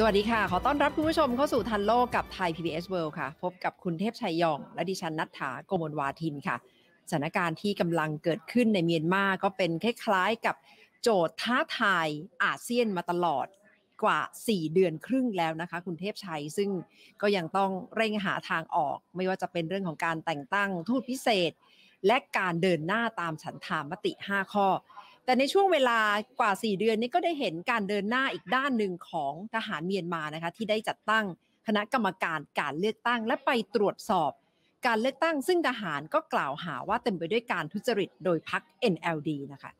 สวัสดีค่ะขอต้อนรับคุณผู้ชมเข้าสู่ทันโลกกับไทย PBS World ค่ะ พบกับคุณเทพชัยยองและดิฉันนัทธาโกมลวาทินค่ะสถานการณ์ที่กำลังเกิดขึ้นในเมียนมาก็เป็นคล้ายๆกับโจทย์ท้าทายอาเซียนมาตลอดกว่า 4 เดือนครึ่งแล้วนะคะคุณเทพชัยซึ่งก็ยังต้องเร่งหาทางออก ไม่ว่าจะเป็นเรื่องของการแต่งตั้งทูตพิเศษ และการเดินหน้าตามฉันทามติ 5 ข้อแต่ในช่วงเวลากว่า 4 เดือนนี้ก็ได้เห็นการเดินหน้าอีกด้านหนึ่งของทหารเมียนมานะคะที่ได้จัดตั้งคณะกรรมการการเลือกตั้งและไปตรวจสอบ การเลือกตั้ง ซึ่งทหารก็กล่าวหาว่าเต็มไปด้วยการทุจริตโดยพรรค NLD นะคะ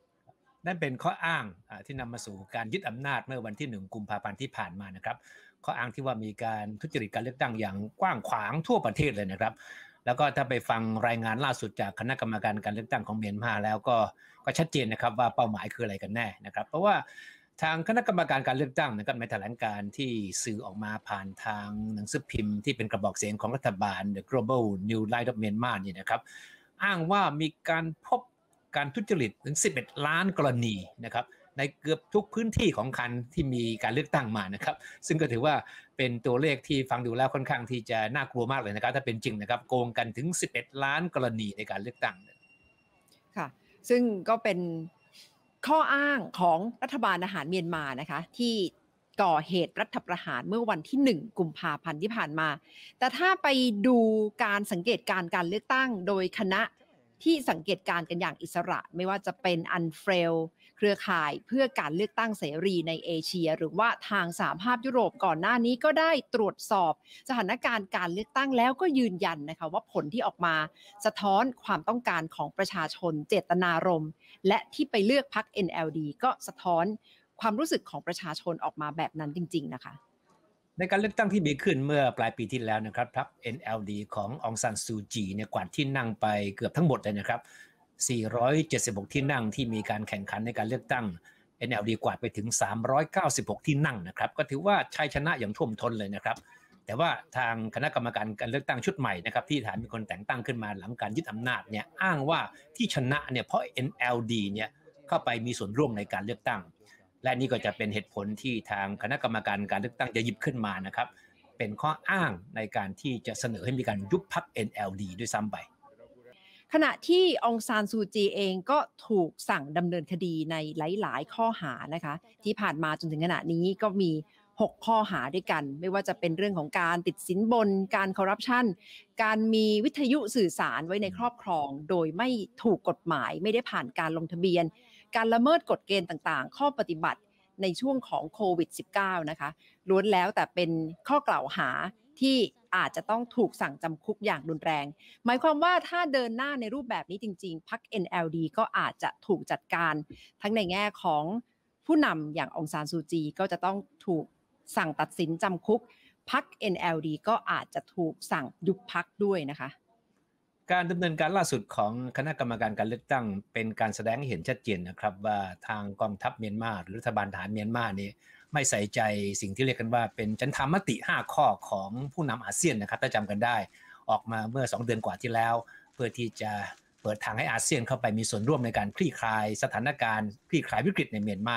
นั่นเป็นข้ออ้างที่นำมาสู่การยึดอำนาจเมื่อวันที่ 1 กุมภาพันธ์ที่ผ่านมานะครับ ข้ออ้างที่ว่ามีการทุจริตการเลือกตั้งอย่างกว้างขวางทั่วประเทศเลยนะครับแล้วก็ถ้าไปฟังรายงานล่าสุดจากคณะกรรมการการเลือกตั้งของเมียนมาแล้วก็ก็ชัดเจนนะครับว่าเป้าหมายคืออะไรกันแน่นะครับ เพราะว่าทางคณะกรรมการการเลือกตั้งนะครับในแถลงการที่สื่อออกมาผ่านทางหนังสือพิมพ์ที่เป็นกระบอกเสียงของรัฐบาล The Global New Light of Myanmar นี่นะครับ อ้างว่ามีการพบการทุจริตถึง 11 ล้านกรณีนะครับในเกือบทุกพื้นที่ของคันที่มีการเลือกตั้งมานะครับ ซึ่งก็ถือว่าเป็นตัวเลขที่ฟังดูแล้วค่อนข้างที่จะน่ากลัวมากเลยนะครับถ้าเป็นจริงนะครับโกงกันถึง 11 ล้านกรณีในการเลือกตั้งค่ะซึ่งก็เป็นข้ออ้างของรัฐบาลอาหารเมียนมานะคะที่ก่อเหตุรัฐประหารเมื่อวันที่ 1กุมภาพันธ์ที่ผ่านมา แต่ถ้าไปดูการสังเกตการการเลือกตั้งโดยคณะที่สังเกตการกันอย่างอิสระไม่ว่าจะเป็นอันเฟรลเครือข่ายเพื่อการเลือกตั้งเสรีในเอเชีย หรือว่าทางสาภาพยุโรปก่อนหน้านี้ก็ได้ตรวจสอบ สถานการณ์การเลือกตั้งแล้วก็ยืนยันนะคะว่าผลที่ออกมาสะท้อนความต้องการของประชาชน เจตนารมณ์และที่ไปเลือกพัก NLD ก็สะท้อนความรู้สึกของประชาชนออกมาแบบนั้นจริง ๆ นะคะในการเลือกตั้งที่มีขึ้นเมื่อปลายปีที่แล้วนะครับพรรค NLD ขององซันซูจีเนี่ยกวาดที่นั่งไปเกือบทั้งหมดเลยนะครับ 476 ที่นั่งที่มีการแข่งขันในการเลือกตั้ง NLD กวาดไปถึง 396 ที่นั่งนะครับ ก็ถือว่าชัยชนะอย่างท่วมท้นเลยนะครับ แต่ว่าทางคณะกรรมการการเลือกตั้งชุดใหม่นะครับที่ฐานมีคนแต่งตั้งขึ้นมาหลังการยึดอำนาจเนี่ย อ้างว่าที่ชนะเนี่ยเพราะ NLD เนี่ยเข้าไปมีส่วนร่วมในการเลือกตั้งและนี่ก็จะเป็นเหตุผลที่ทางคณะกรรมการการเลือกตั้งจะหยิบขึ้นมานะครับ เป็นข้ออ้างในการที่จะเสนอให้มีการยุบพัก NLD ด้วยซ้ำไป ขณะที่องซานซูจีเองก็ถูกสั่งดำเนินคดีในหลาย ๆ ข้อหานะคะที่ผ่านมาจนถึงขณะนี้ก็มี6ข้อหาด้วยกันไม่ว่าจะเป็นเรื่องของการติดสินบนการคอร์รัปชันการมีวิทยุสื่อสารไว้ในครอบครอง โดยไม่ถูกกฎหมายไม่ได้ผ่านการลงทะเบียน การละเมิดกฎเกณฑ์ต่าง ๆข้อปฏิบัติในช่วงของโควิด -19 นะคะล้วนแล้วแต่เป็นข้อกล่าวหาที่อาจจะต้องถูกสั่งจำคุกอย่างรุนแรง หมายความว่าถ้าเดินหน้าในรูปแบบนี้จริง ๆพัก NLD ก็อาจจะถูกจัดการทั้งในแง่ของผู้นำอย่างองซานซูจีก็จะต้องถูกสั่งตัดสินจำคุกพัก NLD ก็อาจจะถูกสั่งยุบพักด้วยนะคะ การดำเนินการล่าสุดของคณะกรรมการการเลือกตั้ง เป็นการแสดงให้เห็นชัดเจนนะครับว่าทางกองทัพเมียนมาหรือรัฐบาลฐานเมียนมานี่ไม่ใส่ใจสิ่งที่เรียกกันว่า เป็นจันทามติ 5 ข้อของผู้นำอาเซียนนะครับถ้าจำกันได้ออกมาเมื่อ 2 เดือนกว่าที่แล้ว เพื่อที่จะเปิดทางให้อาเซียน เข้าไปมีส่วนร่วมในการคลี่คลาย สถานการณ์คลี่คลายวิกฤตในเมียนมา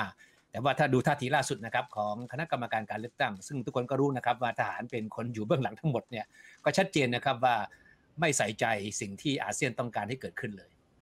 แต่ว่าถ้าดูท่าทีล่าสุดนะครับของคณะกรรมการการเลือกตั้งซึ่งทุกคนก็รู้นะครับว่าทหารเป็นคนอยู่เบื้องหลังทั้งหมดเนี่ยก็ชัดเจนนะครับว่าไม่ใส่ใจสิ่งที่อาเซียนต้องการให้เกิดขึ้นเลย